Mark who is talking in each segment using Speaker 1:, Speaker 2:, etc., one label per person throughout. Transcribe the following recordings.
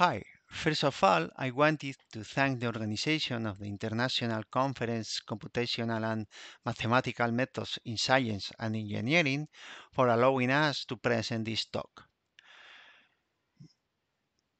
Speaker 1: Hi, first of all, I wanted to thank the organization of the International Conference Computational and Mathematical Methods in Science and Engineering for allowing us to present this talk.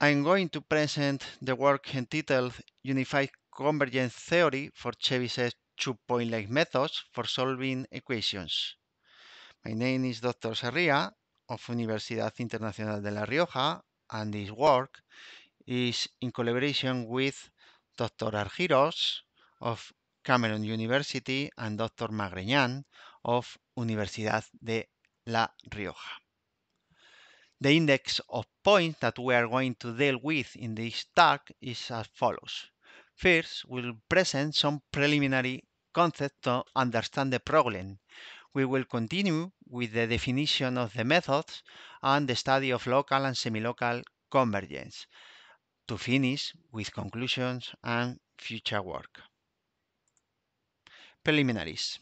Speaker 1: I'm going to present the work entitled Unified Convergence Theory for Chebyshev Two-Point-Like Methods for Solving Equations. My name is Dr. Sarria of Universidad Internacional de La Rioja and this work is in collaboration with Dr. Argiros of Cameron University and Dr. Magreñán of Universidad de La Rioja. The index of points that we are going to deal with in this talk is as follows. First, we'll present some preliminary concepts to understand the problem we will continue with the definition of the methods and the study of local and semi-local convergence to finish with conclusions and future work. Preliminaries.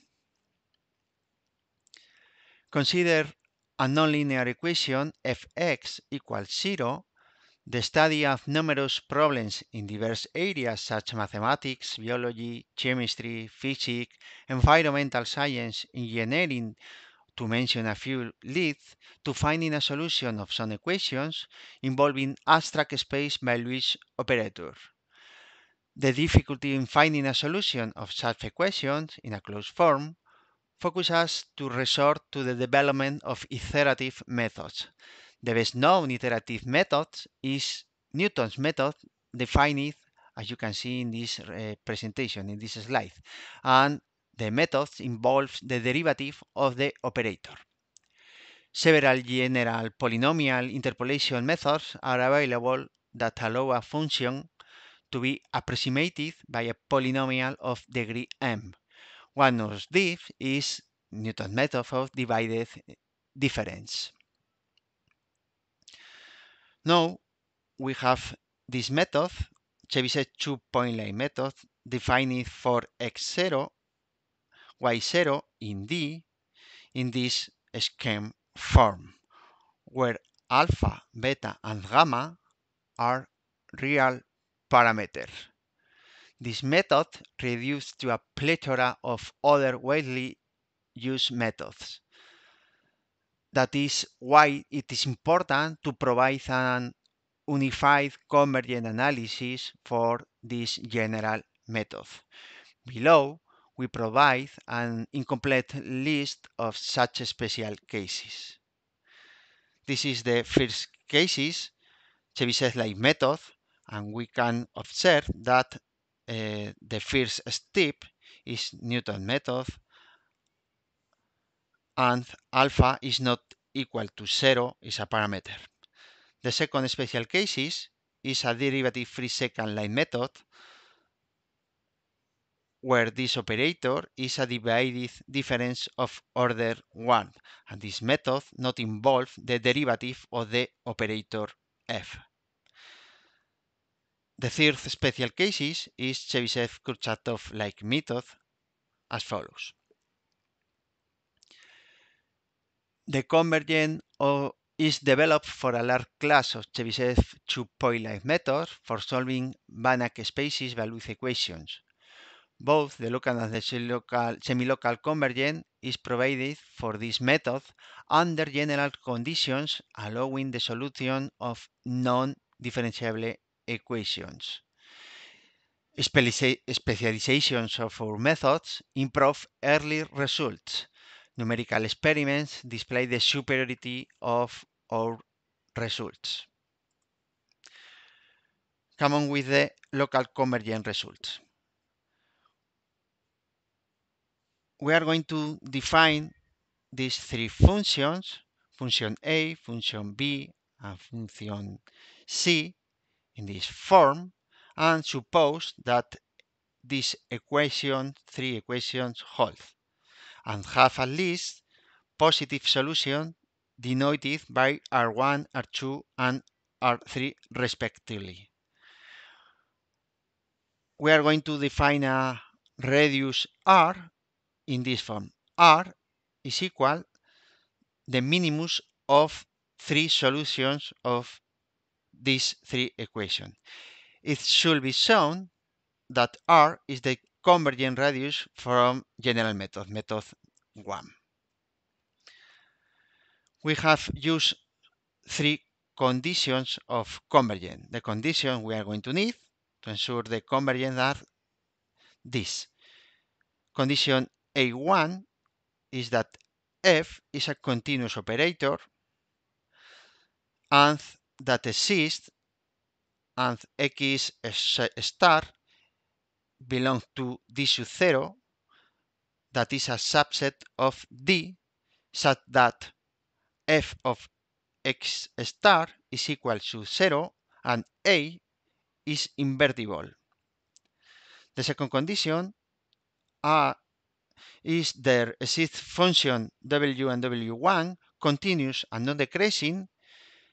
Speaker 1: Consider a nonlinear equation fx equals 0 the study of numerous problems in diverse areas such as mathematics, biology, chemistry, physics, environmental science, engineering, to mention a few, leads to finding a solution of some equations involving abstract space by Lewis operators. The difficulty in finding a solution of such equations in a closed form focuses us to resort to the development of iterative methods the best known iterative method is Newton's method, defined as you can see in this uh, presentation, in this slide. And the method involves the derivative of the operator. Several general polynomial interpolation methods are available that allow a function to be approximated by a polynomial of degree m. One of these is Newton's method of divided difference. Now we have this method, Chebyshev two-point line method, defined for x0, y0 in D in this scheme form, where alpha, beta, and gamma are real parameters. This method reduced to a plethora of other widely used methods that is why it is important to provide an unified convergent analysis for this general method. Below, we provide an incomplete list of such special cases. This is the first cases, Chebyshev's-like method, and we can observe that uh, the first step is Newton method, and alpha is not equal to 0 is a parameter. The second special case is a derivative free second line method where this operator is a divided difference of order 1 and this method not involve the derivative of the operator f. The third special case is Chebyshev-Kurchatov-like method as follows. the convergent is developed for a large class of Chebyshev two-point-like methods for solving Banach spaces Baluth equations. Both the local and the semi-local convergent is provided for this method under general conditions allowing the solution of non-differentiable equations. Specializations of our methods improve early results numerical experiments display the superiority of our results. Come on with the local convergent results. We are going to define these three functions, function A, function B, and function C in this form, and suppose that this equation, three equations hold and have at least positive solution denoted by R1, R2, and R3 respectively. We are going to define a radius R in this form. R is equal the minimum of three solutions of these three equations. It should be shown that R is the convergent radius from general method, method 1. We have used three conditions of convergence. The condition we are going to need to ensure the convergence are this. Condition A1 is that f is a continuous operator and that exists and x star belong to D sub 0, that is a subset of D, such that f of x star is equal to 0 and A is invertible. The second condition a, is there exists function w and w1 continuous and non decreasing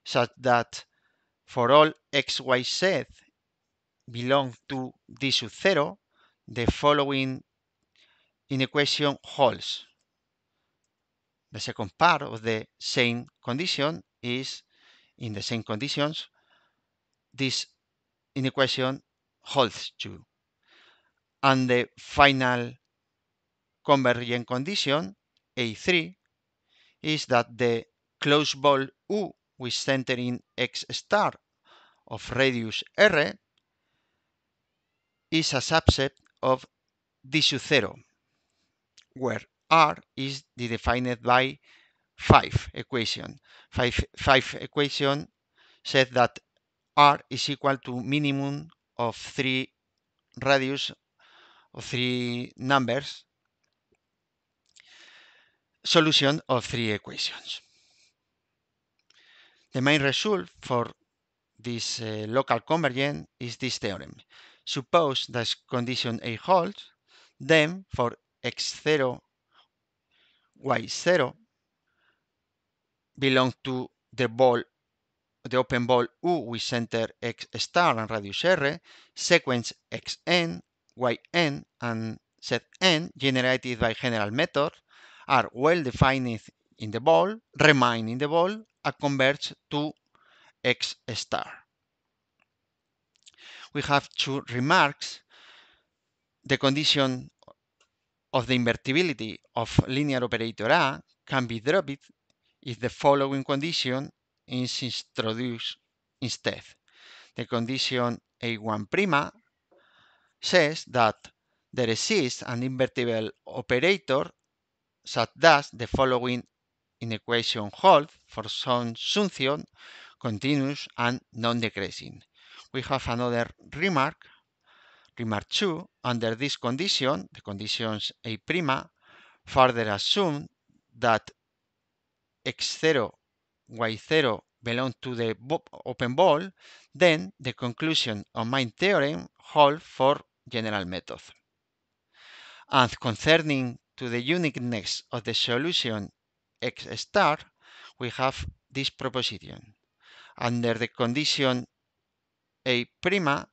Speaker 1: such that for all x, y, z belong to D sub 0, the following inequation holds. The second part of the same condition is in the same conditions, this inequation holds true. And the final convergent condition, A3, is that the closed ball U with center in X star of radius R is a subset of DISU0, where R is defined by 5 equation. 5, 5 equation said that R is equal to minimum of 3 radius of 3 numbers solution of 3 equations. The main result for this uh, local convergence is this theorem. Suppose that condition A holds, then for x0, y0 belong to the ball, the open ball U with center x star and radius r, sequence xn, yn, and zn generated by general method are well defined in the ball, remain in the ball, and converge to x star we have two remarks. The condition of the invertibility of linear operator A can be dropped if the following condition is introduced instead. The condition A1' says that there exists an invertible operator such that the following inequation holds for some function continuous and non-decreasing we have another remark, remark 2. Under this condition, the conditions A prime, further assume that x0, y0 belong to the open ball, then the conclusion of my theorem hold for general method. And concerning to the uniqueness of the solution x star, we have this proposition. Under the condition a prima,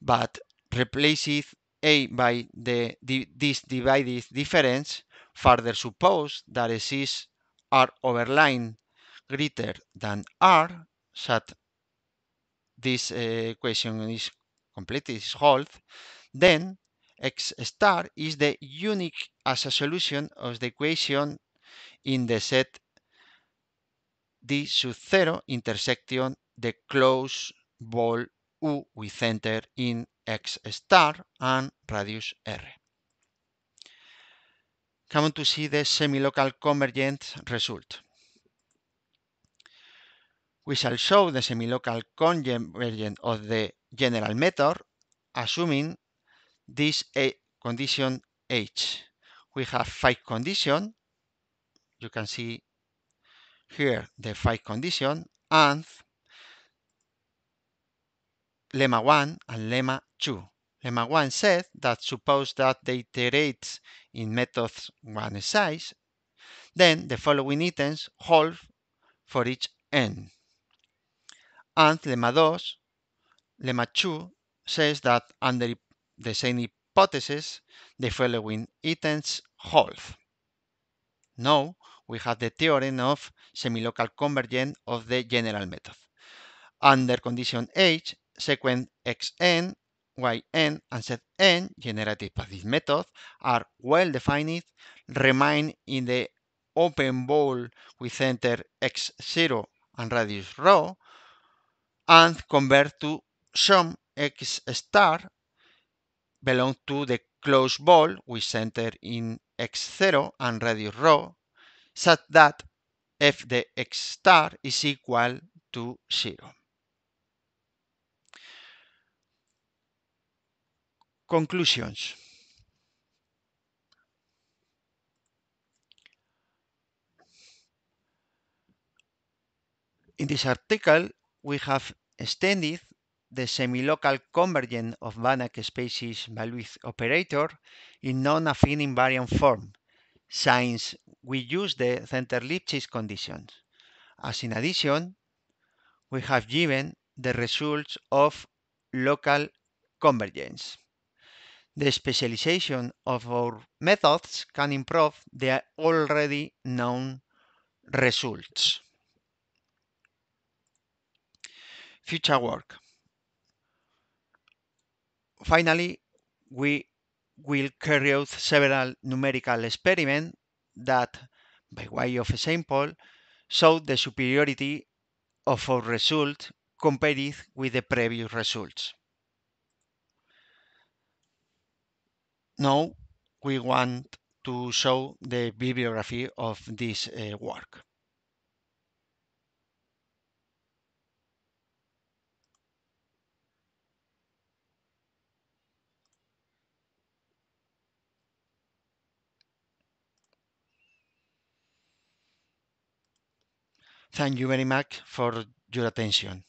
Speaker 1: but replaces a by the, this divided difference, further suppose that C's are overline greater than R, such this uh, equation is complete, is hold, then X star is the unique as a solution of the equation in the set D sub zero intersection the closed ball U with center in X star and radius R. Come on to see the semi-local convergent result. We shall show the semi-local convergent of the general method, assuming this A condition H. We have five conditions. You can see here the five condition and lemma 1 and lemma 2. Lemma 1 said that suppose that the iterates in methods 1 size, then the following items hold for each n. And lemma 2, lemma 2 says that under the same hypothesis, the following items hold. Now we have the theorem of semilocal convergence of the general method. Under condition H, sequence xn, yn, and zn generative by this method are well defined, remain in the open bowl with center x0 and radius rho, and convert to some x star belong to the closed ball with center in x0 and radius rho, such that f the x star is equal to 0. Conclusions In this article, we have extended the semilocal convergence of Banach spaces Baluth operator in non-affine invariant form, since we use the center Lipschitz conditions. As in addition, we have given the results of local convergence. The specialization of our methods can improve the already known results. Future work. Finally, we will carry out several numerical experiments that, by way of example, show the superiority of our result compared with the previous results. now we want to show the bibliography of this uh, work. Thank you very much for your attention.